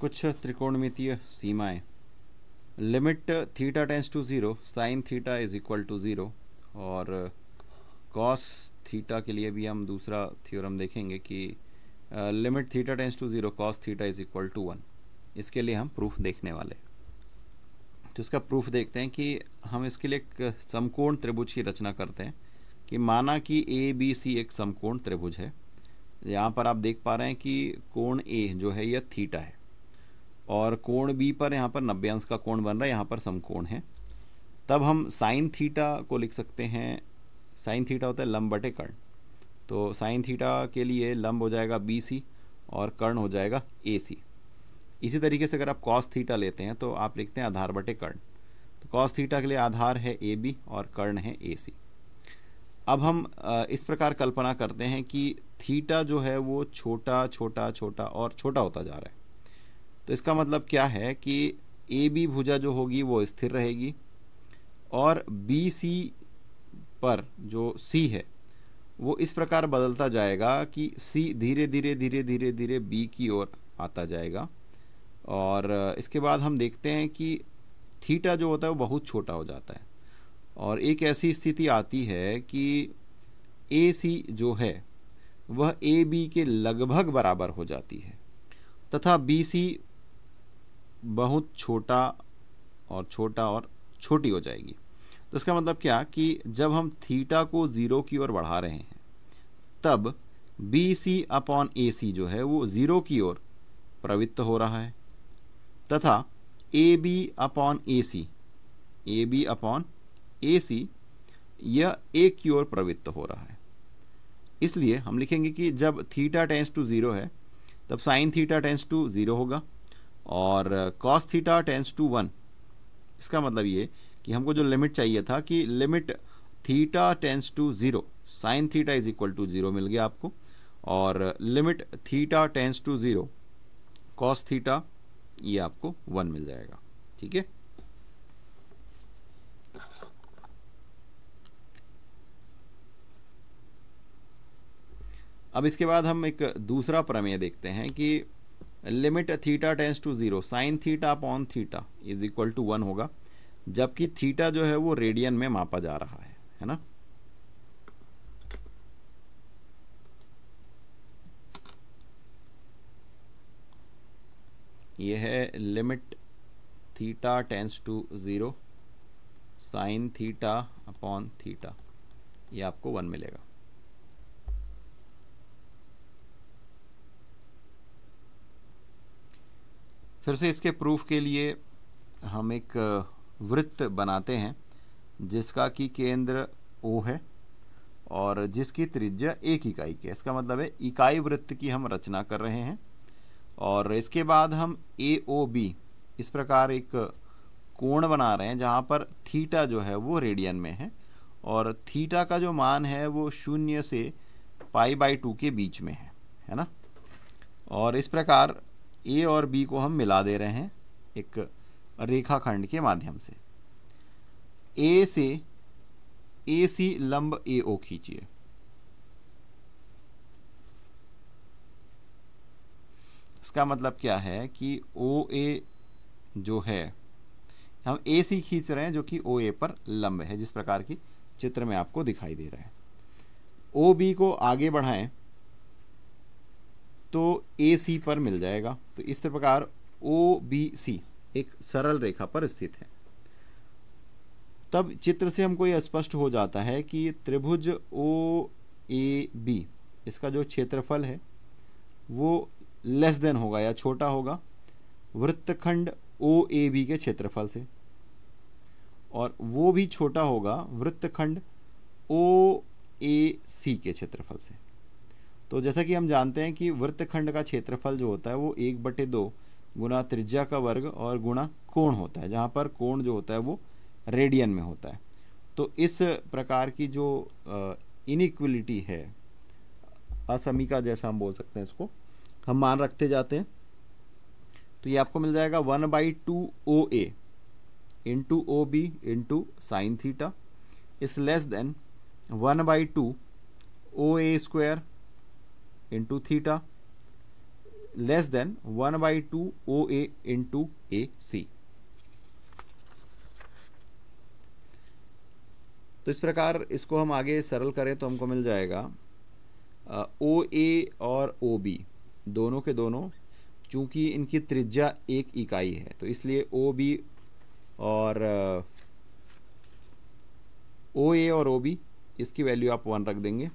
कुछ त्रिकोणमितीय सीमाएं limit theta tends to zero sine theta is equal to zero और कॉस थीटा के लिए भी हम दूसरा थ्योरम देखेंगे कि limit theta tends to zero cos theta is equal to one इसके लिए हम प्रूफ देखने वाले तो इसका प्रूफ देखते हैं कि हम इसके लिए एक समकोण त्रिभुज की रचना करते हैं कि माना कि ए बी सी एक समकोण त्रिभुज है यहाँ पर आप देख पा रहे हैं कि कोण ए जो है यह थीटा है और कोण बी पर यहाँ पर नब्बे अंश का कोण बन रहा है यहाँ पर समकोण है तब हम साइन थीटा को लिख सकते हैं साइन थीटा होता है लंब बटे कर्ण तो साइन थीटा के लिए लंब हो जाएगा बी सी और कर्ण हो जाएगा ए सी इसी तरीके से अगर आप कॉस थीटा लेते हैं तो आप लिखते हैं आधार बटे कर्ण तो कॉस थीटा के लिए आधार है ए बी और कर्ण है ए सी अब हम इस प्रकार कल्पना करते हैं कि थीटा जो है वो छोटा छोटा छोटा और छोटा होता जा रहा है तो इसका मतलब क्या है कि ए बी भुजा जो होगी वो स्थिर रहेगी और बी सी पर जो सी है वो इस प्रकार बदलता जाएगा कि सी धीरे धीरे धीरे धीरे धीरे बी की ओर आता जाएगा और इसके बाद हम देखते हैं कि थीटा जो होता है वो बहुत छोटा हो जाता है और एक ऐसी स्थिति आती है कि ए सी जो है वह ए बी के लगभग बराबर हो जाती है तथा बी सी बहुत छोटा और छोटा और छोटी हो जाएगी तो इसका मतलब क्या कि जब हम थीटा को ज़ीरो की ओर बढ़ा रहे हैं तब बी सी अपॉन ए सी जो है वो ज़ीरो की ओर प्रवृत्त हो रहा है तथा A B upon A C A B upon A C यह ए की ओर प्रवृत्त हो रहा है इसलिए हम लिखेंगे कि जब थीटा टेंस टू ज़ीरो है तब sine theta tends to zero होगा और cos theta tends to one इसका मतलब ये कि हमको जो लिमिट चाहिए था कि limit theta tends to zero sine theta is equal to zero मिल गया आपको और limit theta tends to zero cos theta ये आपको वन मिल जाएगा ठीक है अब इसके बाद हम एक दूसरा प्रमेय देखते हैं कि limit theta tends to zero sine theta upon theta is equal to one होगा जबकि थीटा जो है वो रेडियन में मापा जा रहा है है ना ये है limit theta tends to zero sine theta upon theta ये आपको वन मिलेगा फिर से इसके प्रूफ के लिए हम एक वृत्त बनाते हैं जिसका कि केंद्र ओ है और जिसकी त्रिज्या एक इकाई की है इसका मतलब है इकाई वृत्त की हम रचना कर रहे हैं और इसके बाद हम ए ओ बी इस प्रकार एक कोण बना रहे हैं जहाँ पर थीटा जो है वो रेडियन में है और थीटा का जो मान है वो शून्य से पाई बाई टू के बीच में है है ना और इस प्रकार ए और बी को हम मिला दे रहे हैं एक रेखाखंड के माध्यम से ए से ए सी लंब ए ओ खींचिए इसका मतलब क्या है कि ओ ए जो है हम ए सी खींच रहे हैं जो कि ओ ए पर लंब है जिस प्रकार की चित्र में आपको दिखाई दे रहा है ओ बी को आगे बढ़ाएं तो ए सी पर मिल जाएगा तो इस प्रकार ओ बी सी एक सरल रेखा पर स्थित है तब चित्र से हमको यह स्पष्ट हो जाता है कि त्रिभुज ओ ए बी इसका जो क्षेत्रफल है वो लेस देन होगा या छोटा होगा वृत्तखंड ओ ए बी के क्षेत्रफल से और वो भी छोटा होगा वृत्तखंड ओ ए सी के क्षेत्रफल से तो जैसा कि हम जानते हैं कि वृत्तखंड का क्षेत्रफल जो होता है वो एक बटे दो गुना त्रिज्या का वर्ग और गुणा कोण होता है जहाँ पर कोण जो होता है वो रेडियन में होता है तो इस प्रकार की जो इनक्वलिटी है का जैसा हम बोल सकते हैं इसको हम मान रखते जाते हैं तो ये आपको मिल जाएगा one by two O A into O B into sine theta is less than one by two O A square into theta less than one by two O A into A C तो इस प्रकार इसको हम आगे सरल करें तो हमको मिल जाएगा ओ ए और ओ बी दोनों के दोनों चूंकि इनकी त्रिज्या एक इकाई है तो इसलिए ओ बी और ओ ए और ओ बी इसकी वैल्यू आप वन रख देंगे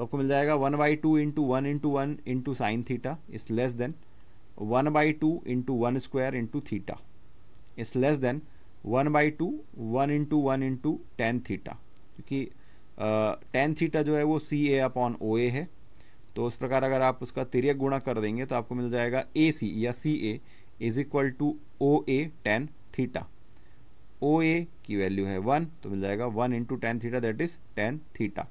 तो आपको मिल जाएगा one by two into one into one into sine theta is less than one by two into one square into theta is less than one by two one into one into tan theta क्योंकि tan theta जो है वो सी ए upon O ए है तो उस प्रकार अगर आप उसका तिरक गुणा कर देंगे तो आपको मिल जाएगा ए सी या C A is equal to O A tan theta O A की वैल्यू है वन तो मिल जाएगा one into tan theta that is tan theta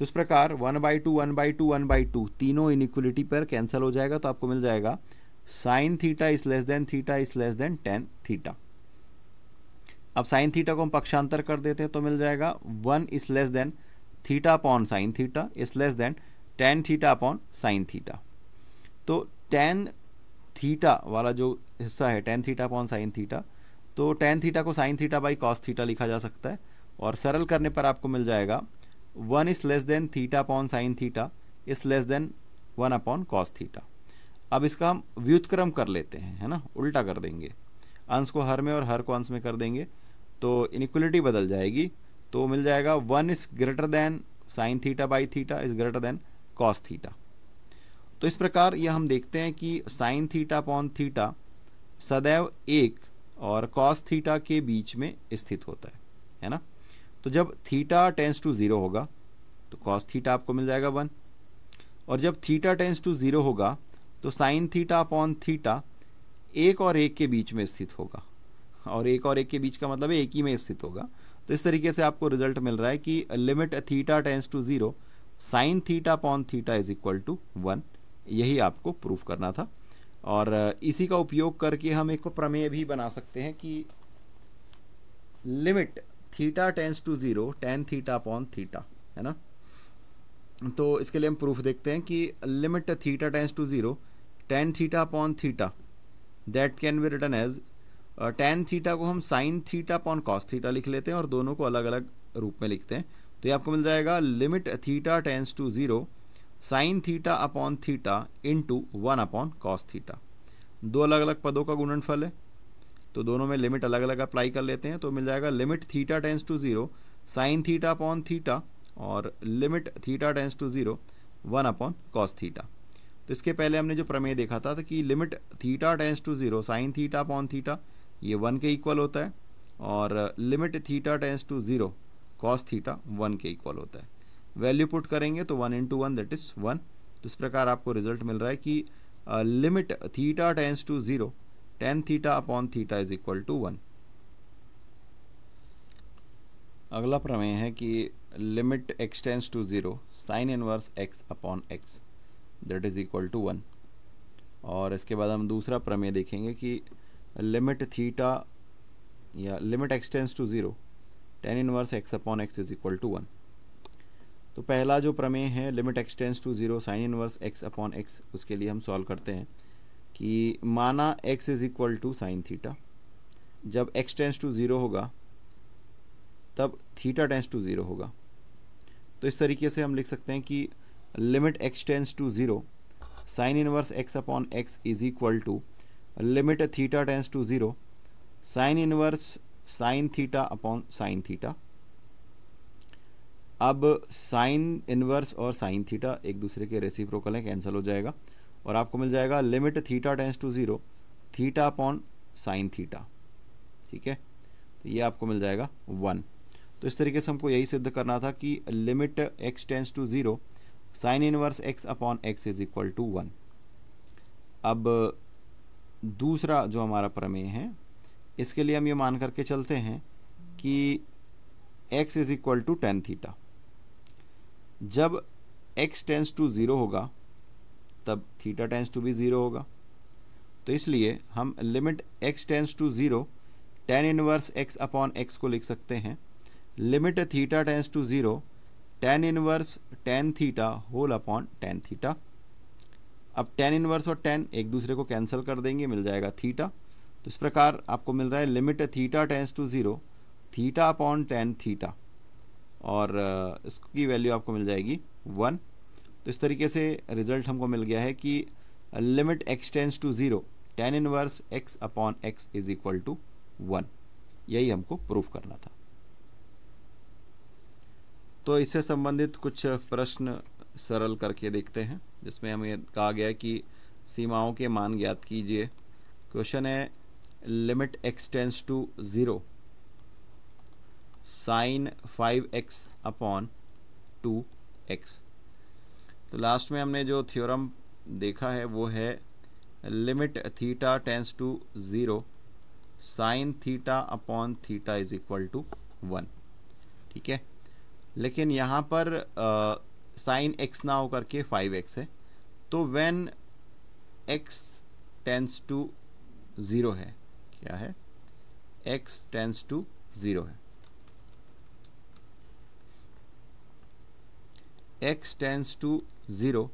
तो इस प्रकार one by two one by two one by two तीनों इनिक्वलिटी पर कैंसिल हो जाएगा तो आपको मिल जाएगा sine theta is less than theta is less than tan theta अब साइन थीटा को हम पक्षांतर कर देते हैं तो मिल जाएगा one is less than theta upon sine theta is less than tan theta upon sine theta तो टेन थीटा वाला जो हिस्सा है tan theta upon sine theta तो टेन थीटा को sine theta by cos theta लिखा जा सकता है और सरल करने पर आपको मिल जाएगा one is less than theta upon sine theta is less than one upon cos theta अब इसका हम व्युतक्रम कर लेते हैं है ना उल्टा कर देंगे अंश को हर में और हर को अंश में कर देंगे तो इनिक्वलिटी बदल जाएगी तो मिल जाएगा one is greater than sine theta by theta is greater than cos theta तो इस प्रकार यह हम देखते हैं कि साइन थीटा अपॉन थीटा सदैव एक और कॉस थीटा के बीच में स्थित होता है है ना तो जब थीटा टेंस टू ज़ीरो होगा तो कॉस थीटा आपको मिल जाएगा वन और जब थीटा टेंस टू ज़ीरो होगा तो साइन थीटा अपॉन थीटा एक और एक के बीच में स्थित होगा और एक और एक के बीच का मतलब एक ही में स्थित होगा तो इस तरीके से आपको रिजल्ट मिल रहा है कि limit theta tends to zero sine theta upon theta is equal to one यही आपको प्रूफ करना था और इसी का उपयोग करके हम एक प्रमेय भी बना सकते हैं कि limit theta tends to zero tan theta upon theta है ना तो इसके लिए हम प्रूफ देखते हैं कि limit theta tends to zero tan theta upon theta that can be written as tan theta को हम sine theta upon cos theta लिख लेते हैं और दोनों को अलग अलग रूप में लिखते हैं तो ये आपको मिल जाएगा limit theta tends to zero sine theta upon theta into one upon cos theta दो अलग अलग पदों का गुणनफल है तो दोनों में लिमिट अलग अलग अप्लाई कर लेते हैं तो मिल जाएगा limit theta tends to zero sine theta upon theta और limit theta tends to zero one upon cos theta तो इसके पहले हमने जो प्रमेय देखा था तो कि limit theta tends to zero sine theta upon theta ये वन के इक्वल होता है और limit theta tends to zero cos theta one के इक्वल होता है वैल्यू पुट करेंगे तो one into one that is one तो इस प्रकार आपको रिजल्ट मिल रहा है कि limit theta tends to zero tan theta upon theta is equal to one अगला प्रमेय है कि limit x tends to zero sine inverse x upon x that is equal to one और इसके बाद हम दूसरा प्रमेय देखेंगे कि लिमिट थीटा या limit x tends to zero tan inverse x upon x is equal to one तो पहला जो प्रमेय है limit x tends to zero sine inverse x upon x उसके लिए हम सॉल्व करते हैं कि माना x is equal to sine theta जब x टेंस टू ज़ीरो होगा तब थीटा टेंस टू ज़ीरो होगा तो इस तरीके से हम लिख सकते हैं कि limit x tends to zero sine inverse x upon x is equal to limit theta tends to zero sine inverse sine theta upon sine theta अब साइन इनवर्स और साइन थीटा एक दूसरे के रेसिप्रोकल हैं कैंसिल हो जाएगा और आपको मिल जाएगा limit theta tends to zero theta upon sine theta ठीक है तो ये आपको मिल जाएगा वन तो इस तरीके से हमको यही सिद्ध करना था कि limit x tends to zero sine inverse x upon x is equal to one अब दूसरा जो हमारा प्रमेय है इसके लिए हम ये मान करके चलते हैं कि x is equal to tan theta जब x टेंस टू ज़ीरो होगा तब थीटा टेंस टू भी ज़ीरो होगा तो इसलिए हम limit x tends to zero tan inverse x upon x को लिख सकते हैं limit theta tends to zero tan inverse tan theta whole upon tan theta अब टेन इनवर्स और टेन एक दूसरे को कैंसिल कर देंगे मिल जाएगा थीटा तो इस प्रकार आपको मिल रहा है limit theta tends to zero theta upon tan theta और इसकी वैल्यू आपको मिल जाएगी वन तो इस तरीके से रिजल्ट हमको मिल गया है कि limit x tends to zero tan inverse x upon x is equal to one यही हमको प्रूफ करना था तो इससे संबंधित कुछ प्रश्न सरल करके देखते हैं जिसमें हमें कहा गया कि सीमाओं के मान ज्ञात कीजिए क्वेश्चन है limit x tends to zero sine five x upon two x तो लास्ट में हमने जो थ्योरम देखा है वो है limit theta tends to zero sine theta upon theta is equal to one ठीक है लेकिन यहाँ पर साइन एक्स ना होकर के फाइव एक्स है तो when x tends to zero है क्या है एक्स टेंस टू ज़ीरो है एक्स टेंस टू ज़ीरो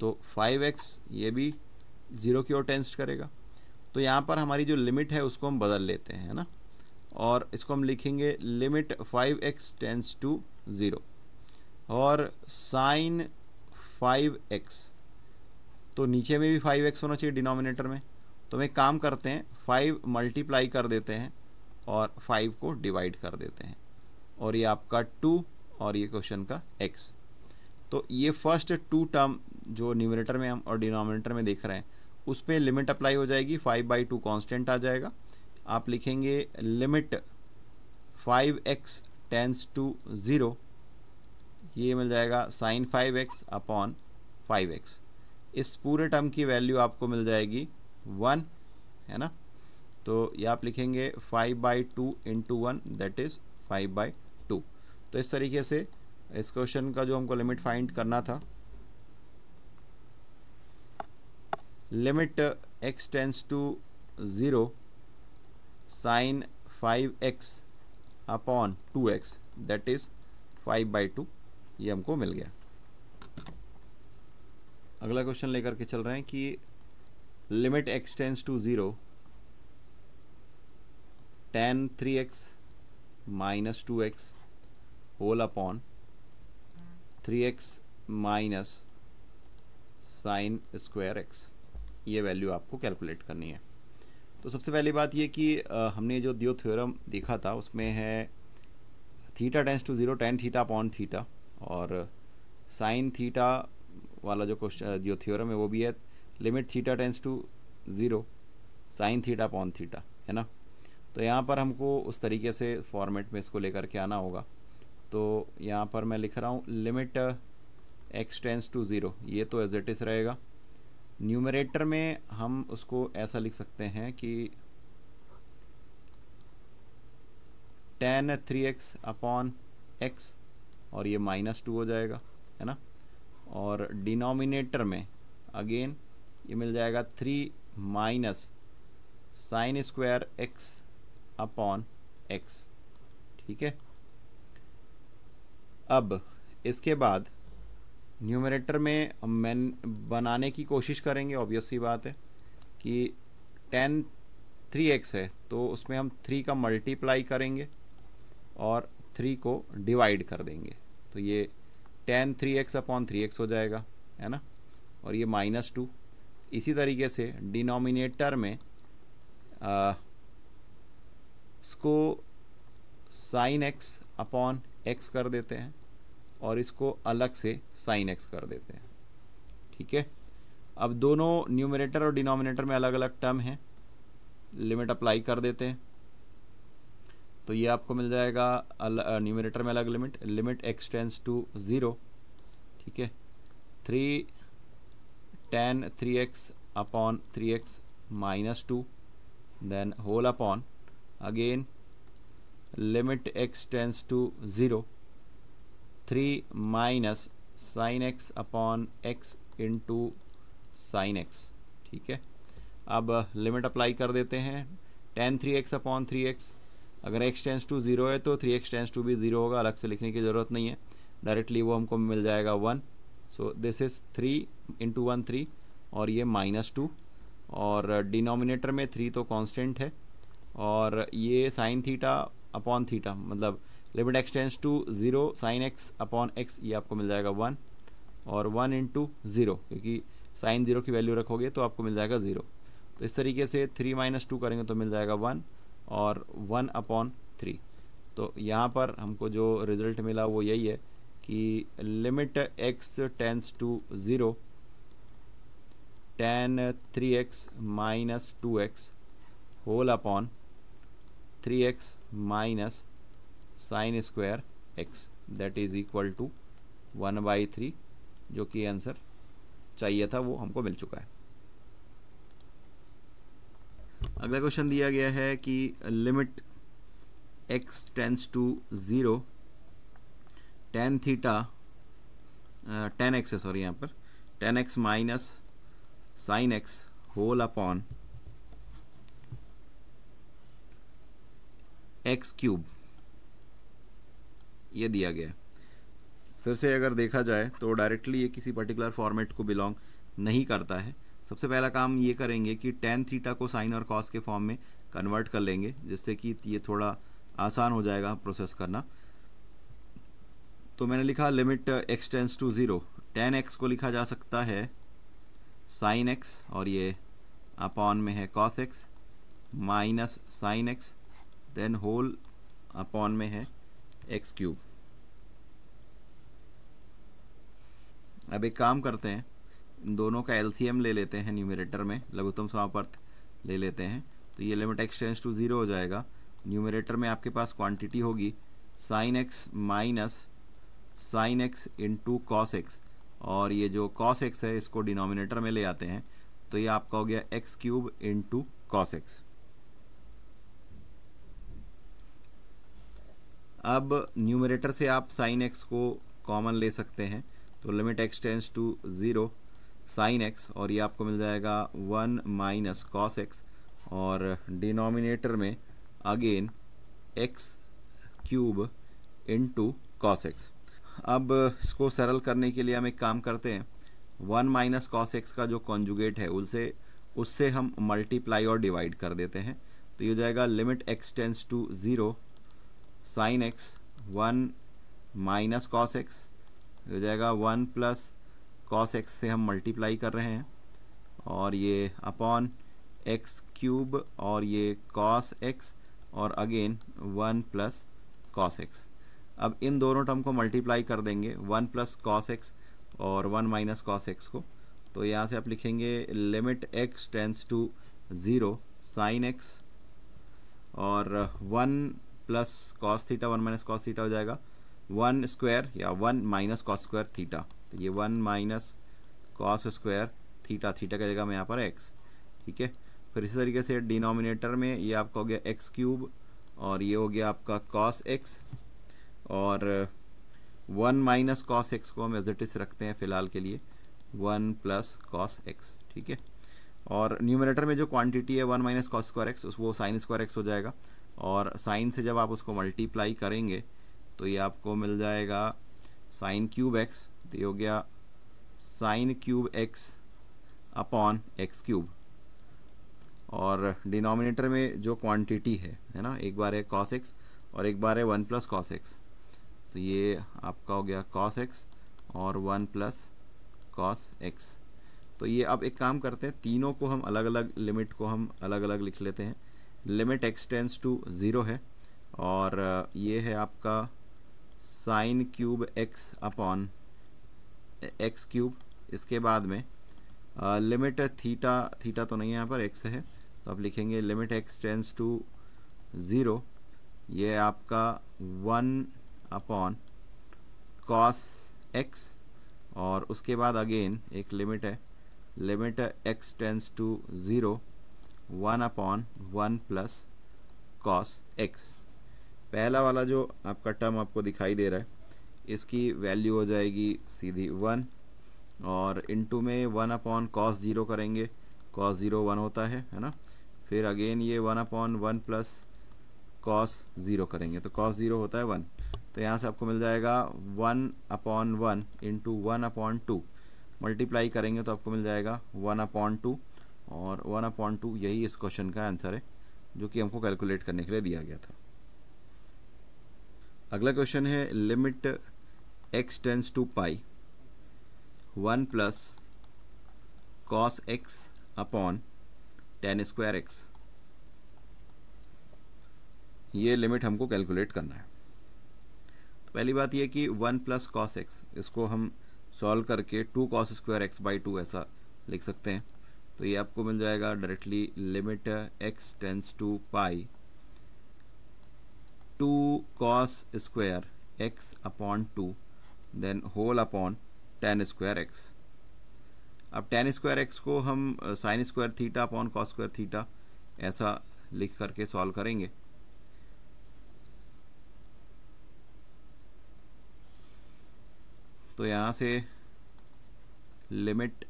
तो फाइव एक्स ये भी ज़ीरो की ओर टेंस्ट करेगा तो यहाँ पर हमारी जो लिमिट है उसको हम बदल लेते हैं है ना और इसको हम लिखेंगे limit five x tends to zero और साइन फाइव एक्स तो नीचे में भी फाइव एक्स होना चाहिए डिनोमिनेटर में तो हम एक काम करते हैं फाइव मल्टीप्लाई कर देते हैं और फाइव को डिवाइड कर देते हैं और ये आपका टू और ये क्वेश्चन का एक्स तो ये फर्स्ट टू टर्म जो न्यूमिनेटर में हम और डिनोमिनेटर में देख रहे हैं उस पर लिमिट अप्लाई हो जाएगी फाइव बाई टू कॉन्स्टेंट आ जाएगा आप लिखेंगे limit five x tends to zero ये मिल जाएगा sine five x upon five x इस पूरे टर्म की वैल्यू आपको मिल जाएगी वन है ना तो ये आप लिखेंगे five by two into one that is five by two तो इस तरीके से इस क्वेश्चन का जो हमको लिमिट फाइंड करना था limit x tends to zero sine five x upon two x that is five by two ये हमको मिल गया अगला क्वेश्चन लेकर के चल रहे हैं कि limit x tends to zero tan three x minus two x whole upon three x minus sine square x ये वैल्यू आपको कैलकुलेट करनी है तो सबसे पहली बात ये कि हमने जो दियो थ्योरम देखा था उसमें है theta tends to zero tan theta upon theta और साइन थीटा वाला जो क्वेश्चन जो थ्योरम है वो भी है limit theta tends to zero sine theta upon theta है ना तो यहाँ पर हमको उस तरीके से फॉर्मेट में इसको लेकर के आना होगा तो यहाँ पर मैं लिख रहा हूँ limit x tends to zero ये तो एज इट इज़ रहेगा न्यूमरेटर में हम उसको ऐसा लिख सकते हैं कि tan three x upon x और ये माइनस टू हो जाएगा है ना और डिनोमिनेटर में अगेन ये मिल जाएगा three minus sine square x upon x ठीक है अब इसके बाद न्यूमरेटर में मैन बनाने की कोशिश करेंगे ऑब्वियस सी बात है कि टेन थ्री एक्स है तो उसमें हम थ्री का मल्टीप्लाई करेंगे और थ्री को डिवाइड कर देंगे तो ये tan three x upon three x हो जाएगा है ना और ये माइनस टू इसी तरीके से डिनोमिनेटर में आ, इसको साइन एक्स अपॉन एक्स कर देते हैं और इसको अलग से साइन एक्स कर देते हैं ठीक है अब दोनों न्यूमिनेटर और डिनोमिनेटर में अलग अलग टर्म हैं लिमिट अप्लाई कर देते हैं तो ये आपको मिल जाएगा न्यूमिनेटर में अलग limit limit x tends to zero ठीक है three tan three x upon three x minus two then whole upon again limit x tends to zero three minus sine x upon x into sine x ठीक है अब limit uh, apply कर देते हैं tan three x upon three x अगर x tends to zero है तो three x tends to भी ज़ीरो होगा अलग से लिखने की ज़रूरत नहीं है डायरेक्टली वो हमको मिल जाएगा one so this is three into one three और ये माइनस टू और डिनोमिनेटर uh, में थ्री तो कॉन्स्टेंट है और ये साइन थीटा अपॉन थीटा मतलब limit x tends to zero sine x upon x ये आपको मिल जाएगा वन और वन इंटू ज़ीरो क्योंकि साइन ज़ीरो की वैल्यू रखोगे तो आपको मिल जाएगा ज़ीरो तो इस तरीके से थ्री माइनस टू करेंगे तो मिल जाएगा वन और वन अपॉन थ्री तो यहाँ पर हमको जो रिज़ल्ट मिला वो यही है कि limit x tends to zero tan three x minus two x whole upon three x minus sine square x that is equal to one by three जो कि आंसर चाहिए था वो हमको मिल चुका है अगला क्वेश्चन दिया गया है कि limit x tends to zero tan theta tan x है सॉरी यहाँ पर tan x minus sine x whole upon x cube ये दिया गया है फिर से अगर देखा जाए तो डायरेक्टली ये किसी पर्टिकुलर फॉर्मेट को बिलोंग नहीं करता है सबसे पहला काम ये करेंगे कि टेन थीटा को साइन और कॉस के फॉर्म में कन्वर्ट कर लेंगे जिससे कि ये थोड़ा आसान हो जाएगा प्रोसेस करना तो मैंने लिखा limit x tends to zero tan x को लिखा जा सकता है साइन एक्स और ये अपॉन में है cos x minus sine x then whole upon में है एक्स क्यूब अब एक काम करते हैं इन दोनों का एलसीएम ले लेते हैं न्यूमिरेटर में लघुतम समापर्थ ले लेते हैं तो ये limit x tends to zero हो जाएगा न्यूमिरेटर में आपके पास क्वांटिटी होगी sine x minus sine x into cos x और ये जो कॉस एक्स है इसको डिनोमिनेटर में ले आते हैं तो ये आपका हो गया x cube into cos x अब न्यूमरेटर से आप साइन एक्स को कॉमन ले सकते हैं तो limit x tends to zero sine x और ये आपको मिल जाएगा वन माइनस कॉस एक्स और डिनोमिनेटर में again x cube into cos x अब इसको सरल करने के लिए हम एक काम करते हैं वन माइनस कॉस एक्स का जो कॉन्जुगेट है उसे उससे हम मल्टीप्लाई और डिवाइड कर देते हैं तो ये हो जाएगा limit x tends to zero sine x one minus cos x हो जाएगा वन प्लस कॉस एक्स से हम मल्टीप्लाई कर रहे हैं और ये अपॉन एक्स क्यूब और ये कॉस एक्स और again one plus cos x अब इन दोनों टर्म को मल्टीप्लाई कर देंगे वन प्लस कॉस एक्स और वन माइनस कॉस एक्स को तो यहाँ से आप लिखेंगे limit x tends to zero sine x और one plus cos theta one minus cos theta हो जाएगा वन स्क्वायर या one minus cos square theta तो ये one minus cos square theta theta का जगह में यहाँ पर एक्स ठीक है फिर इसी तरीके से डिनोमिनेटर में ये आपका हो गया एक्स क्यूब और ये हो गया आपका कॉस एक्स और वन माइनस कॉस एक्स को हम एजटिस रखते हैं फ़िलहाल के लिए वन प्लस कॉस एक्स ठीक है और न्यूमिनेटर में जो क्वांटिटी है one minus cos square x वो साइन स्क्वायर एक्स हो जाएगा और साइन से जब आप उसको मल्टीप्लाई करेंगे तो ये आपको मिल जाएगा साइन क्यूब एक्स तो ये हो गया sine cube x upon x cube और डिनोमिनेटर में जो क्वांटिटी है है ना एक बार है कॉस एक्स और एक बार है वन प्लस कॉस एक्स तो ये आपका हो गया कॉस एक्स और वन प्लस कॉस एक्स तो ये अब एक काम करते हैं तीनों को हम अलग अलग लिमिट को हम अलग अलग लिख लेते हैं लिमिट एक्सटेंस टू ज़ीरो है और uh, ये है आपका sine cube x upon x cube इसके बाद में लिमिट थीटा थीटा तो नहीं है यहाँ पर एक्स है तो आप लिखेंगे limit x tends to zero ये आपका वन अपॉन कॉस एक्स और उसके बाद अगेन एक लिमिट है limit x tends to zero one upon one plus cos x पहला वाला जो आपका टर्म आपको दिखाई दे रहा है इसकी वैल्यू हो जाएगी सीधी वन और इनटू में वन अपॉन कॉस ज़ीरो करेंगे कॉस ज़ीरो वन होता है है ना फिर अगेन ये one upon one plus cos zero करेंगे तो कॉस ज़ीरो होता है वन तो यहाँ से आपको मिल जाएगा one upon one into one upon two multiply करेंगे तो आपको मिल जाएगा वन अपॉन टू और वन अपॉइंट टू यही इस क्वेश्चन का आंसर है जो कि हमको कैलकुलेट करने के लिए दिया गया था अगला क्वेश्चन है limit x tends to pi one plus cos x upon ten square x ये लिमिट हमको कैलकुलेट करना है तो पहली बात ये कि वन प्लस कॉस एक्स इसको हम सॉल्व करके two cos square x by two ऐसा लिख सकते हैं तो ये आपको मिल जाएगा directly limit x tends to pi two cos square x upon two then whole upon ten square x अब टेन स्क्वायर एक्स को हम sine square theta upon cos square theta ऐसा लिख करके सॉल्व करेंगे तो यहाँ से लिमिट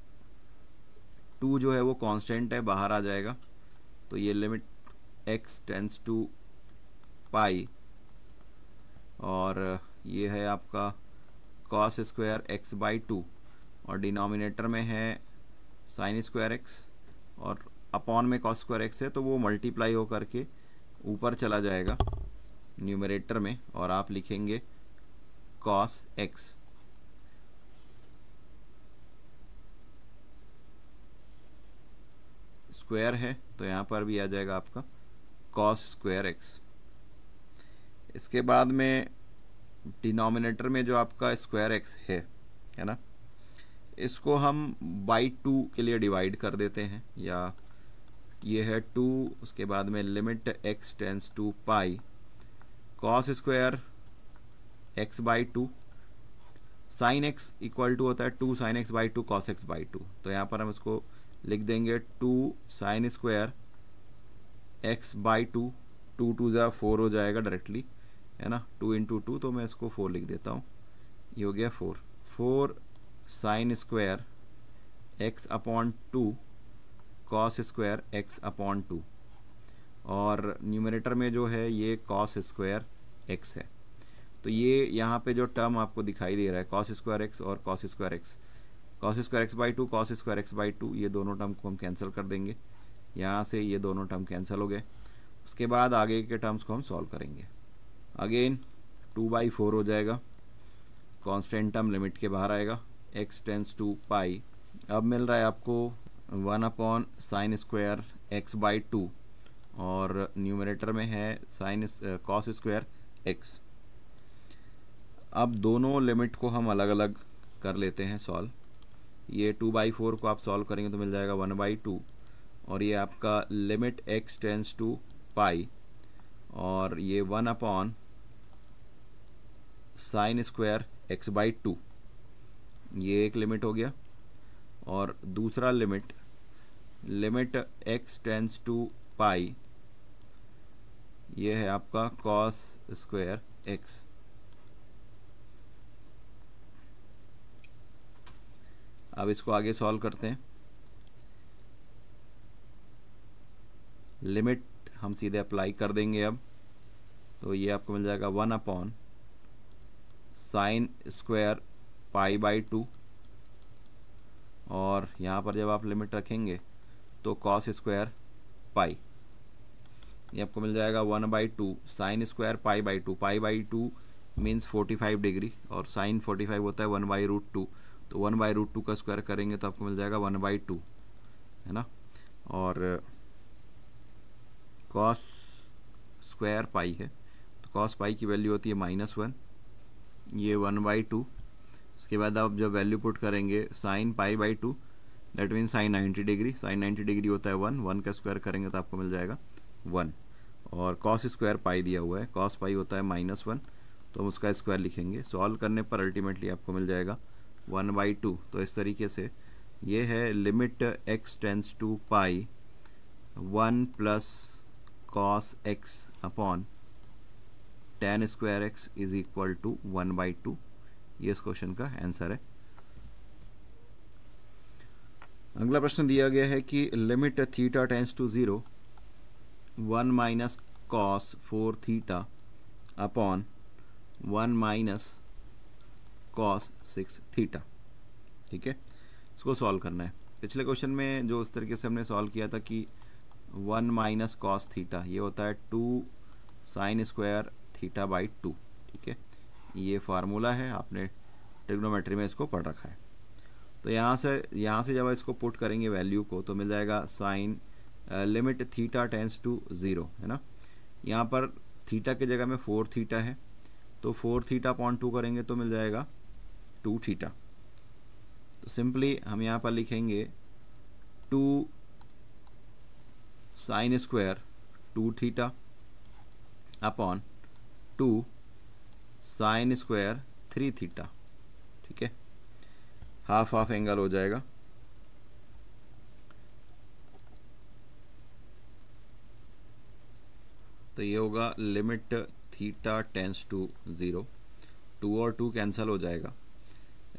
टू जो है वो कांस्टेंट है बाहर आ जाएगा तो ये limit x tends to pi और ये है आपका cos square x by two और डिनोमिनेटर में है साइन स्क्वायर एक्स और अपॉन में कॉस स्क्वायर एक्स है तो वो मल्टीप्लाई हो करके ऊपर चला जाएगा न्यूमरेटर में और आप लिखेंगे कॉस एक्स स्क्वायर है तो यहाँ पर भी आ जाएगा आपका कॉस स्क्वायर एक्स इसके बाद में डिनोमिनेटर में जो आपका स्क्वायर एक्स है है ना इसको हम बाई टू के लिए डिवाइड कर देते हैं या ये है टू उसके बाद में limit x tends to pi cos square x by two sine x equal to होता है two sine x by two cos x by two तो यहाँ पर हम इसको लिख देंगे two sine square x by two two two जो फोर हो जाएगा डायरेक्टली है ना टू इंटू टू तो मैं इसको फोर लिख देता हूँ ये हो गया four four sine square x upon two cos square x upon two और न्यूमिनेटर में जो है ये कॉस स्क्वायर एक्स है तो ये यहाँ पे जो टर्म आपको दिखाई दे रहा है कॉस स्क्वायर एक्स और cos square x cos square x by two cos square x by two ये दोनों टर्म को हम कैंसिल कर देंगे यहाँ से ये दोनों टर्म कैंसिल हो गए उसके बाद आगे के टर्म्स को हम सॉल्व करेंगे अगेन टू बाई फोर हो जाएगा कॉन्स्टेंट टर्म लिमिट के बाहर आएगा एक्स टेंस टू पाई अब मिल रहा है आपको one upon sine square x by two और न्यूमिनेटर में है साइन कॉस स्क्वायर एक्स अब दोनों लिमिट को हम अलग अलग कर लेते हैं सॉल्व ये टू बाई फोर को आप सॉल्व करेंगे तो मिल जाएगा वन बाई टू और ये आपका limit x tends to pi और ये one upon sine square x by two ये एक लिमिट हो गया और दूसरा limit limit x tends to pi ये है आपका कॉस स्क्वायर एक्स अब इसको आगे सॉल्व करते हैं लिमिट हम सीधे अप्लाई कर देंगे अब तो ये आपको मिल जाएगा one upon sine square pi by two और यहाँ पर जब आप लिमिट रखेंगे तो कॉस स्क्वायर पाई ये आपको मिल जाएगा one by two sine square pi by two pi by two means forty five degree और साइन फोर्टी फाइव होता है वन बाई रूट टू तो वन बाई रूट टू का स्क्वायर करेंगे तो आपको मिल जाएगा वन बाई टू है ना और कॉस स्क्वायर पाई है तो कॉस पाई की वैल्यू होती है माइनस वन ये वन बाई टू उसके बाद आप जब वैल्यू पुट करेंगे sine pi by two that mean sine ninety degree sine ninety degree होता है वन वन का स्क्वायर करेंगे तो आपको मिल जाएगा वन और कॉस स्क्वायर पाई दिया हुआ है कॉस पाई होता है माइनस वन तो हम उसका स्क्वायर लिखेंगे सॉल्व करने पर अल्टीमेटली आपको मिल जाएगा वन बाई टू तो इस तरीके से ये है limit x tends to pi one plus cos x upon ten square x is equal to one by two ये इस क्वेश्चन का आंसर है अगला प्रश्न दिया गया है कि limit theta tends to zero one minus cos four theta upon one minus cos six theta ठीक है इसको सॉल्व करना है पिछले क्वेश्चन में जो उस तरीके से हमने सॉल्व किया था कि वन माइनस कॉस थीटा ये होता है two sine square theta by two ठीक है ये फार्मूला है आपने ट्रिग्नोमेट्री में इसको पढ़ रखा है तो यहाँ से यहाँ से जब इसको पुट करेंगे वैल्यू को तो मिल जाएगा sine limit theta tends to zero है ना यहाँ पर थीटा की जगह में फोर थीटा है तो फोर थीटा पॉइंट टू करेंगे तो मिल जाएगा टू थीटा तो सिंपली हम यहाँ पर लिखेंगे two sine square two theta upon two sine square three theta ठीक है हाफ हाफ एंगल हो जाएगा तो ये होगा limit theta tends to zero two और टू कैंसिल हो जाएगा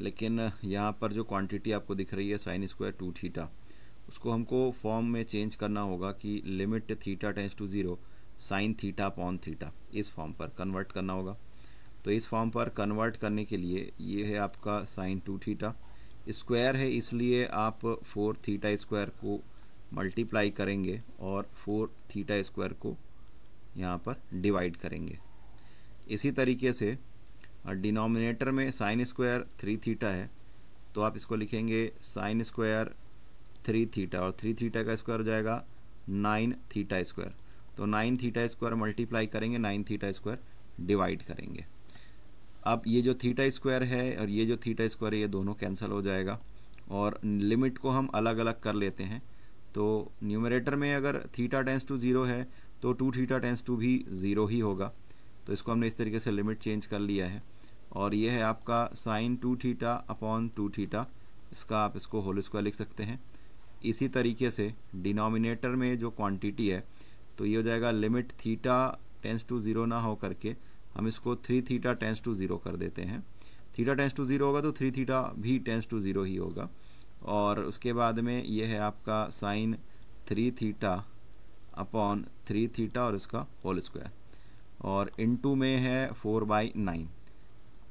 लेकिन यहाँ पर जो क्वांटिटी आपको दिख रही है साइन स्क्वायर टू थीटा उसको हमको फॉर्म में चेंज करना होगा कि limit theta tends to zero sine theta upon theta इस फॉर्म पर कन्वर्ट करना होगा तो इस फॉर्म पर कन्वर्ट करने के लिए ये है आपका साइन टू थीटा स्क्वायर है इसलिए आप फोर थीटा स्क्वायर को मल्टीप्लाई करेंगे और फोर थीटा स्क्वायर को यहाँ पर डिवाइड करेंगे इसी तरीके से और डिनोमिनेटर में साइन स्क्वायर थ्री थीटा है तो आप इसको लिखेंगे साइन स्क्वायर थ्री थीटा और थ्री थीटा का स्क्वायर हो जाएगा नाइन थीटा स्क्वायर तो नाइन थीटा स्क्वायर मल्टीप्लाई करेंगे नाइन थीटा स्क्वायर डिवाइड करेंगे अब ये जो थीटा स्क्वायर है और ये जो थीटा स्क्वायर है ये दोनों कैंसिल हो जाएगा और लिमिट को हम अलग अलग कर लेते हैं तो न्यूमरेटर में अगर थीटा टेंस टू ज़ीरो है तो टू थीटा टेंस टू भी ज़ीरो ही होगा तो इसको हमने इस तरीके से लिमिट चेंज कर लिया है और ये है आपका sine two theta upon two theta इसका आप इसको होल स्क्वायर लिख सकते हैं इसी तरीके से डिनोमिनेटर में जो क्वांटिटी है तो ये हो जाएगा limit theta tends to zero ना हो करके हम इसको three theta tends to zero कर देते हैं थीटा टेंस टू ज़ीरो होगा तो थ्री थीटा भी टेंस टू ज़ीरो ही होगा और उसके बाद में ये है आपका sine three theta upon three theta और इसका होल स्क्वायर और इनटू में है फोर बाई नाइन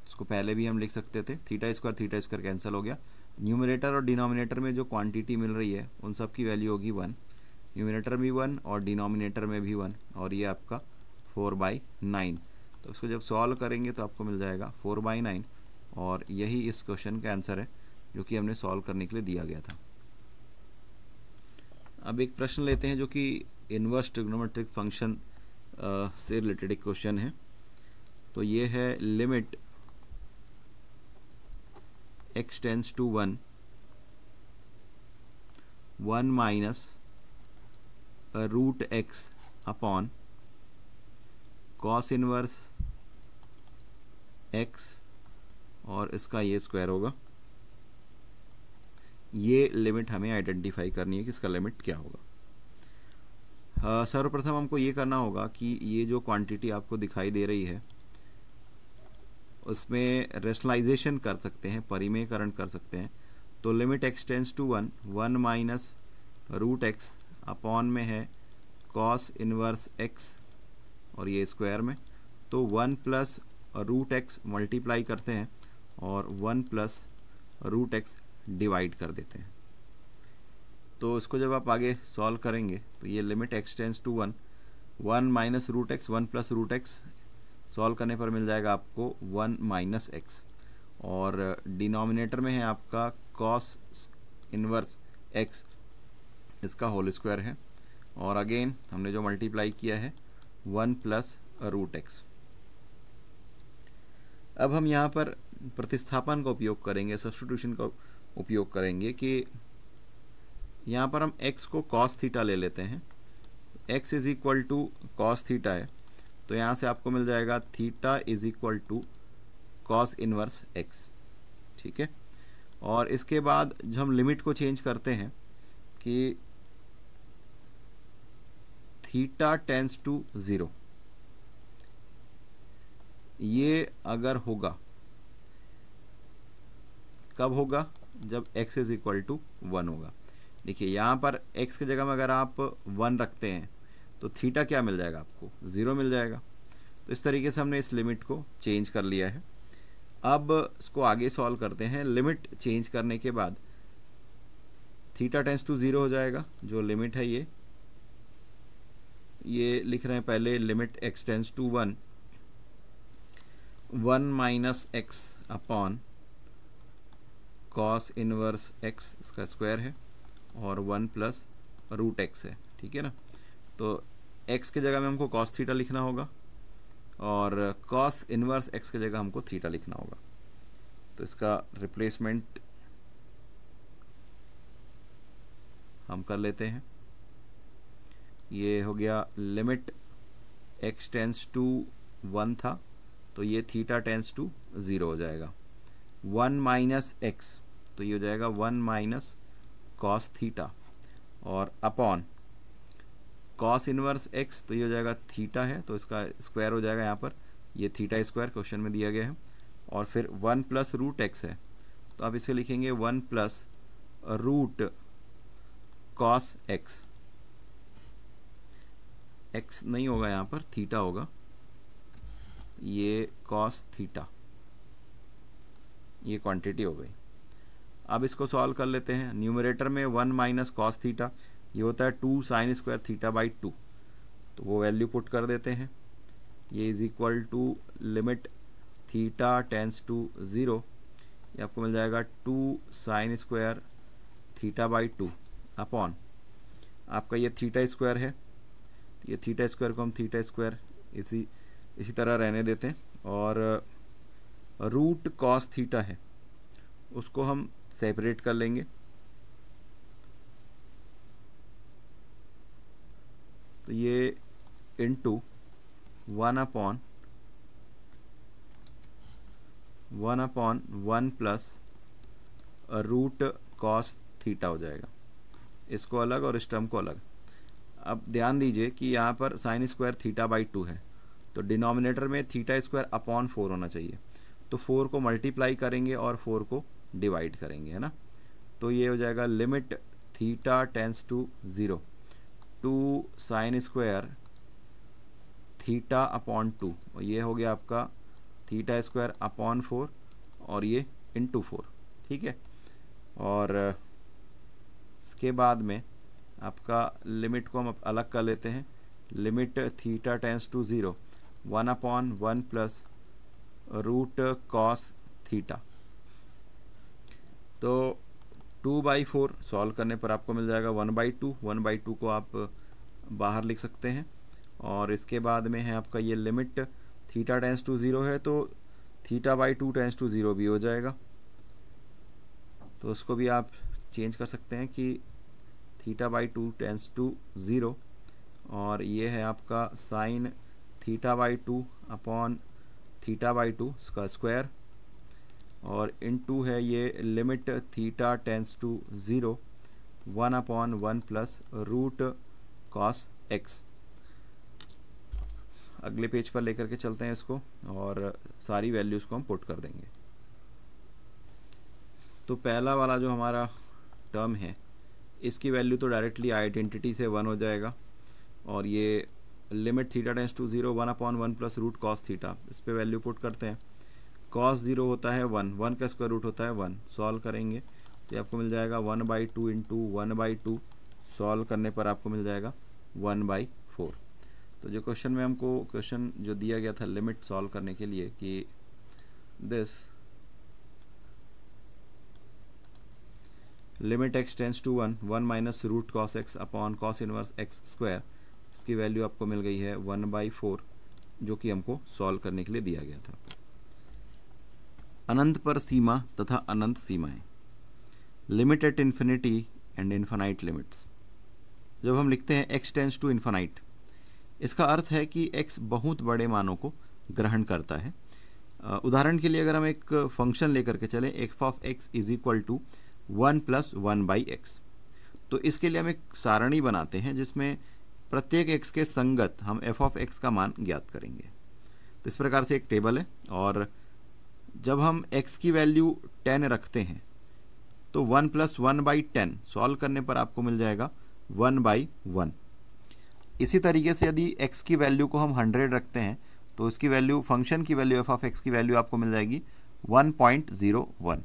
इसको पहले भी हम लिख सकते थे theta square theta square cancel हो गया न्यूमिनेटर और डिनोमिनेटर में जो क्वांटिटी मिल रही है उन सब की वैल्यू होगी वन न्यूमिनेटर भी वन और डिनोमिनेटर में भी वन और ये आपका फोर बाई नाइन तो इसको जब सॉल्व करेंगे तो आपको मिल जाएगा फोर बाई नाइन और यही इस क्वेश्चन का आंसर है जो कि हमने सॉल्व करने के लिए दिया गया था अब एक प्रश्न लेते हैं जो कि इन्वर्स ट्रिग्नोमेट्रिक फंक्शन से रिलेटेड एक क्वेश्चन है तो ये है limit x tends to 1 1 minus a root x upon cos inverse x और इसका ये स्क्वायर होगा ये लिमिट हमें आइडेंटिफाई करनी है कि इसका लिमिट क्या होगा सर्वप्रथम हमको ये करना होगा कि ये जो क्वांटिटी आपको दिखाई दे रही है उसमें रेशनलाइजेशन कर सकते हैं परिमेयकरण कर सकते हैं तो limit x tends to one one minus root x upon में है कॉस इनवर्स एक्स और ये स्क्वायर में तो one plus root x multiply करते हैं और one plus root x divide कर देते हैं तो इसको जब आप आगे सॉल्व करेंगे तो ये limit x tends to one one minus root x one plus root x solve करने पर मिल जाएगा आपको वन माइनस एक्स और डिनोमिनेटर में है आपका कॉस इनवर्स एक्स इसका होल स्क्वायर है और अगेन हमने जो मल्टीप्लाई किया है वन प्लस रूट एक्स अब हम यहाँ पर प्रतिस्थापन का उपयोग करेंगे सब्सटीट्यूशन का उपयोग करेंगे कि यहाँ पर हम x को cos थीटा ले लेते हैं x is equal to cos theta है तो यहाँ से आपको मिल जाएगा theta is equal to cos inverse x ठीक है और इसके बाद जब हम लिमिट को चेंज करते हैं कि थीटा टेंस टू ज़ीरो ये अगर होगा कब होगा जब x is equal to one होगा देखिए यहाँ पर x की जगह में अगर आप वन रखते हैं तो थीटा क्या मिल जाएगा आपको ज़ीरो मिल जाएगा तो इस तरीके से हमने इस लिमिट को चेंज कर लिया है अब इसको आगे सॉल्व करते हैं लिमिट चेंज करने के बाद थीटा टेंस टू ज़ीरो हो जाएगा जो लिमिट है ये ये लिख रहे हैं पहले limit x tends to one one minus x upon cos inverse x इसका स्क्वायर है और वन प्लस रूट एक्स है ठीक है ना तो एक्स के जगह में हमको कॉस थीटा लिखना होगा और कॉस इनवर्स एक्स के जगह हमको थीटा लिखना होगा तो इसका रिप्लेसमेंट हम कर लेते हैं ये हो गया limit x tends to one था तो ये थीटा टेंस टू ज़ीरो हो जाएगा वन माइनस एक्स तो ये हो जाएगा वन माइनस कॉस थीटा और अपॉन कॉस इनवर्स एक्स तो ये हो जाएगा थीटा है तो इसका स्क्वायर हो जाएगा यहाँ पर ये थीटा स्क्वायर क्वेश्चन में दिया गया है और फिर वन प्लस रूट एक्स है तो आप इसे लिखेंगे one plus root cos x x नहीं होगा यहाँ पर थीटा होगा ये कॉस थीटा ये क्वांटिटी हो गई अब इसको सॉल्व कर लेते हैं न्यूमरेटर में वन माइनस कॉस थीटा ये होता है two sine square theta by two तो वो वैल्यू पुट कर देते हैं ये is equal to limit theta tends to zero ये आपको मिल जाएगा two sine square theta by two upon आपका ये थीटा स्क्वायर है ये थीटा स्क्वायर को हम थीटा स्क्वायर इसी इसी तरह रहने देते हैं और रूट कॉस थीटा है उसको हम सेपरेट कर लेंगे तो ये into one upon one upon one plus root cos theta हो जाएगा इसको अलग और इस टर्म को अलग अब ध्यान दीजिए कि यहाँ पर sine square theta by two है तो डिनोमिनेटर में थीटा स्क्वायर अपॉन फोर होना चाहिए तो फोर को मल्टीप्लाई करेंगे और फोर को डिवाइड करेंगे है ना तो ये हो जाएगा limit theta tends to zero two sine square theta upon two और ये हो गया आपका थीटा स्क्वायर अपॉन फोर और ये इन टू फोर ठीक है और इसके बाद में आपका लिमिट को हम अलग कर लेते हैं limit theta tends to zero one upon one plus root cos theta तो टू बाई फोर सॉल्व करने पर आपको मिल जाएगा one by two one by two को आप बाहर लिख सकते हैं और इसके बाद में है आपका ये limit theta tends to zero है तो theta by two tends to zero भी हो जाएगा तो उसको भी आप चेंज कर सकते हैं कि theta by two tends to zero और ये है आपका sine theta by two upon theta by two इसका स्क्वायर और इन टू है ये limit theta tends to zero one upon one plus root cos x अगले पेज पर लेकर के चलते हैं इसको और सारी वैल्यूज़ को हम पुट कर देंगे तो पहला वाला जो हमारा टर्म है इसकी वैल्यू तो डायरेक्टली आइडेंटिटी से वन हो जाएगा और ये limit theta tends to zero one upon one plus root cos theta इस पर वैल्यू पुट करते हैं कॉस ज़ीरो होता है वन वन का स्क्वायर रूट होता है वन सॉल्व करेंगे तो आपको मिल जाएगा one by two into one by two solve करने पर आपको मिल जाएगा वन बाई फोर तो जो क्वेश्चन में हमको क्वेश्चन जो दिया गया था लिमिट सॉल्व करने के लिए कि this limit x tends to one one minus root cos x upon cos inverse x square इसकी वैल्यू आपको मिल गई है वन बाई फोर जो कि हमको सॉल्व करने के लिए दिया गया था अनंत पर सीमा तथा अनंत सीमाएं limit at infinity and infinite limits जब हम लिखते हैं एक्स टेंस टू इन्फाइट इसका अर्थ है कि एक्स बहुत बड़े मानों को ग्रहण करता है उदाहरण के लिए अगर हम एक फंक्शन लेकर के चलें f of x is equal to one plus one by x तो इसके लिए हम एक सारणी बनाते हैं जिसमें प्रत्येक एक्स के संगत हम एफ ऑफ एक्स का मान ज्ञात करेंगे तो इस प्रकार से एक टेबल है और जब हम x की वैल्यू 10 रखते हैं तो 1 plus one by ten solve करने पर आपको मिल जाएगा 1 बाई वन इसी तरीके से यदि x की वैल्यू को हम 100 रखते हैं तो इसकी वैल्यू फंक्शन की वैल्यू एफ ऑफ एक्स की वैल्यू आपको मिल जाएगी 1.01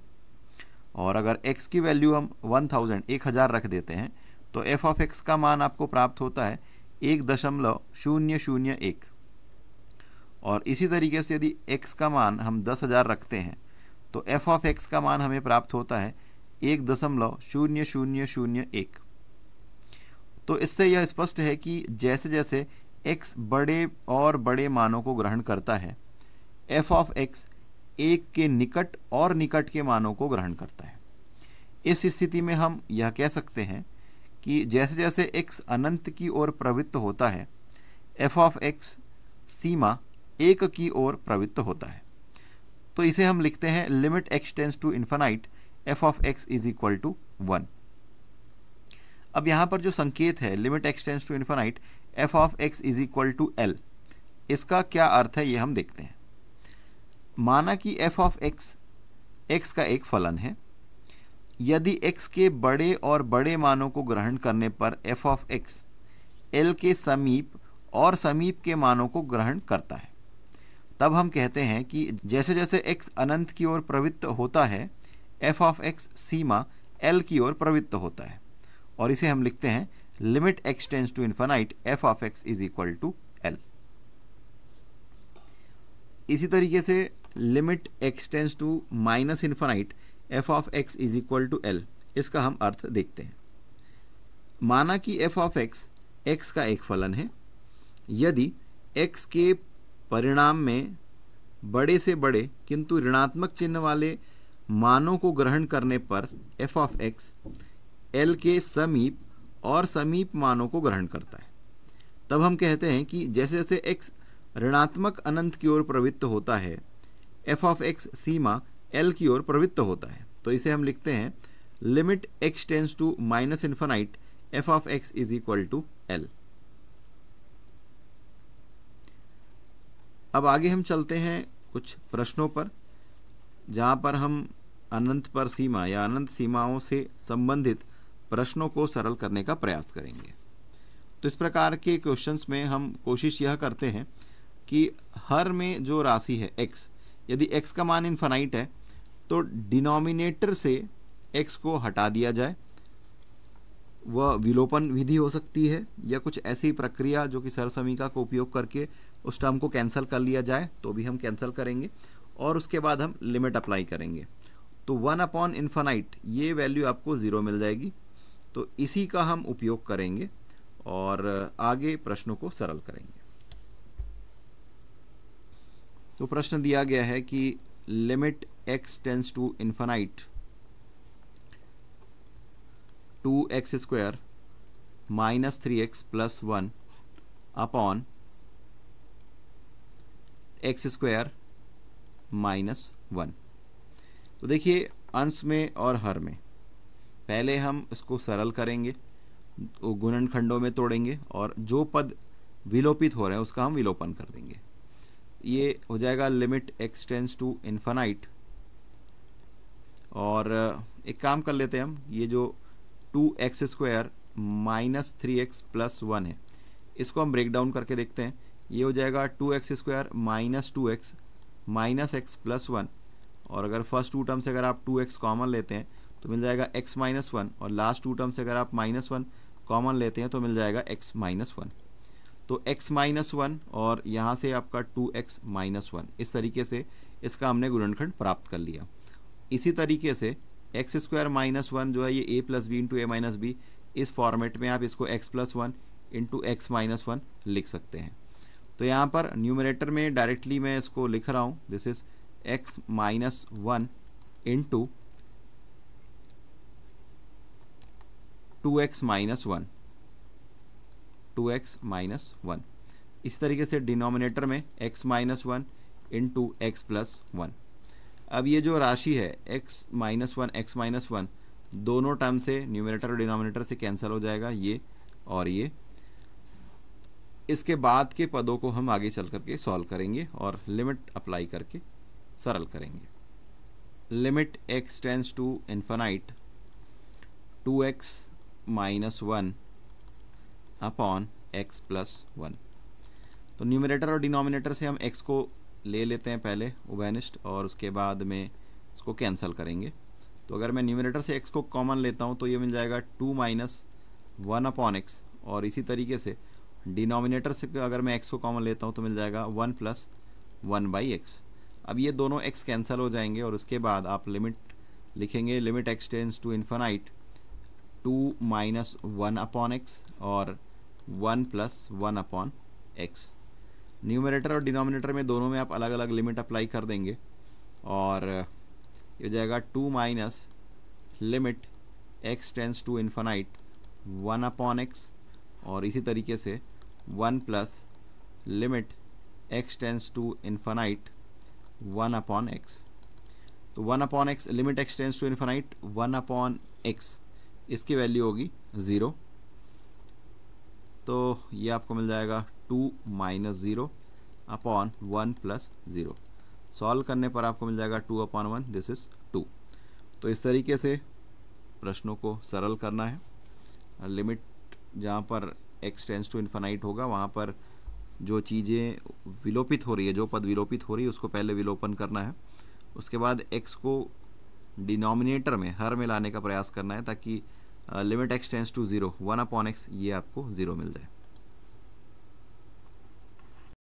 और अगर x की वैल्यू हम 1000 1000 रख देते हैं तो एफ ऑफ एक्स का मान आपको प्राप्त होता है एक दशमलव शून्य शून्य एक और इसी तरीके से यदि x का मान हम दस हज़ार रखते हैं तो एफ ऑफ एक्स का मान हमें प्राप्त होता है एक दशमलव शून्य शून्य शून्य एक तो इससे यह स्पष्ट है कि जैसे जैसे x बड़े और बड़े मानों को ग्रहण करता है एफ ऑफ एक्स एक के निकट और निकट के मानों को ग्रहण करता है इस स्थिति में हम यह कह सकते हैं कि जैसे जैसे x अनंत की ओर प्रवृत्त होता है एफ ऑफ एक्स सीमा एक की ओर प्रवृत्त होता है तो इसे हम लिखते हैं limit x tends to infinite f of x is equal to one अब यहाँ पर जो संकेत है limit x tends to infinite f of x is equal to L इसका क्या अर्थ है ये हम देखते हैं माना कि एफ ऑफ एक्स एक्स का एक फलन है यदि एक्स के बड़े और बड़े मानों को ग्रहण करने पर एफ ऑफ एक्स एल के समीप और समीप के मानों को ग्रहण करता है तब हम कहते हैं कि जैसे जैसे x अनंत की ओर प्रवृत्त होता है एफ ऑफ एक्स सीमा एल की ओर प्रवृत्त होता है और इसे हम लिखते हैं limit x tends to infinite f of x is equal to L इसी तरीके से limit x tends to minus infinite f of x is equal to L इसका हम अर्थ देखते हैं माना कि एफ ऑफ एक्स एक्स का एक फलन है यदि एक्स के परिणाम में बड़े से बड़े किंतु ऋणात्मक चिन्ह वाले मानों को ग्रहण करने पर एफ ऑफ एक्स एल के समीप और समीप मानों को ग्रहण करता है तब हम कहते हैं कि जैसे जैसे एक्स ऋणात्मक अनंत की ओर प्रवृत्त होता है एफ ऑफ एक्स सीमा एल की ओर प्रवृत्त होता है तो इसे हम लिखते हैं limit x tends to minus infinite f of x is equal to L अब आगे हम चलते हैं कुछ प्रश्नों पर जहाँ पर हम अनंत पर सीमा या अनंत सीमाओं से संबंधित प्रश्नों को सरल करने का प्रयास करेंगे तो इस प्रकार के क्वेश्चंस में हम कोशिश यह करते हैं कि हर में जो राशि है x यदि x का मान इन्फाइट है तो डिनोमिनेटर से x को हटा दिया जाए वह विलोपन विधि हो सकती है या कुछ ऐसी प्रक्रिया जो कि सरसमीका को उपयोग करके उस टर्म को कैंसिल कर लिया जाए तो भी हम कैंसिल करेंगे और उसके बाद हम लिमिट अप्लाई करेंगे तो वन अपॉन इन्फानाइट ये वैल्यू आपको ज़ीरो मिल जाएगी तो इसी का हम उपयोग करेंगे और आगे प्रश्नों को सरल करेंगे तो प्रश्न दिया गया है कि limit x tends to infinite two x square minus three x plus one upon x square minus one तो देखिए अंश में और हर में पहले हम इसको सरल करेंगे तो गुणन खंडों में तोड़ेंगे और जो पद विलोपित हो रहे हैं उसका हम विलोपन कर देंगे ये हो जाएगा लिमिट एक्सटेंस टू इन्फाइट और एक काम कर लेते हैं हम ये जो two x square minus three x plus one है इसको हम ब्रेक डाउन करके देखते हैं ये हो जाएगा two x square minus two x minus x plus one और अगर फर्स्ट टू टर्म से अगर आप टू एक्स कॉमन लेते हैं तो मिल जाएगा एक्स माइनस वन और लास्ट टू टर्म से अगर आप माइनस वन कॉमन लेते हैं तो मिल जाएगा एक्स माइनस वन तो एक्स माइनस वन और यहाँ से आपका टू एक्स माइनस वन इस तरीके से इसका हमने गुणनखंड प्राप्त कर लिया इसी तरीके से एक्स स्क्वायर माइनस वन जो है ये A plus B into A minus B इस फॉर्मेट में आप इसको X plus one into X minus one लिख सकते हैं तो यहाँ पर न्यूमिनेटर में डायरेक्टली मैं इसको लिख रहा हूँ this is X minus one into two x minus one two x minus one इस तरीके से डिनोमिनेटर में X minus one into X plus one अब ये जो राशि है X minus one X minus one दोनों टर्म से न्यूमिनेटर और डिनोमिनेटर से कैंसिल हो जाएगा ये और ये इसके बाद के पदों को हम आगे चल करके सॉल्व करेंगे और लिमिट अप्लाई करके सरल करेंगे limit x tends to infinite two x minus one upon X plus one तो न्यूमिनेटर और डिनोमिनेटर से हम एक्स को ले लेते हैं पहले ओवेनिस्ट और उसके बाद में इसको कैंसिल करेंगे तो अगर मैं न्यूमिनेटर से एक्स को कॉमन लेता हूँ तो ये मिल जाएगा two minus one upon x और इसी तरीके से डिनोमिनेटर से अगर मैं एक्स को कॉमन लेता हूँ तो मिल जाएगा one plus one by X अब ये दोनों एक्स कैंसिल हो जाएंगे और उसके बाद आप लिमिट लिखेंगे limit x tends to infinite two minus one upon x और one plus one upon X numerator और डिनोमिनेटर में दोनों में आप अलग अलग लिमिट अप्लाई कर देंगे और ये हो जाएगा two minus limit x tends to infinite one upon x और इसी तरीके से one plus limit x tends to infinite one upon X तो one upon X limit x tends to infinite one upon X इसकी value होगी zero तो ये आपको मिल जाएगा two minus zero upon one plus zero solve करने पर आपको मिल जाएगा two upon one this is two तो इस तरीके से प्रश्नों को सरल करना है लिमिट जहाँ पर एक्स टेंस टू इन्फाइट होगा वहाँ पर जो चीज़ें विलोपित हो रही है जो पद विलोपित हो रही है उसको पहले विलोपन करना है उसके बाद एक्स को डिनोमिनेटर में हर में लाने का प्रयास करना है ताकि limit x tends to zero one upon x ये आपको ज़ीरो मिल जाए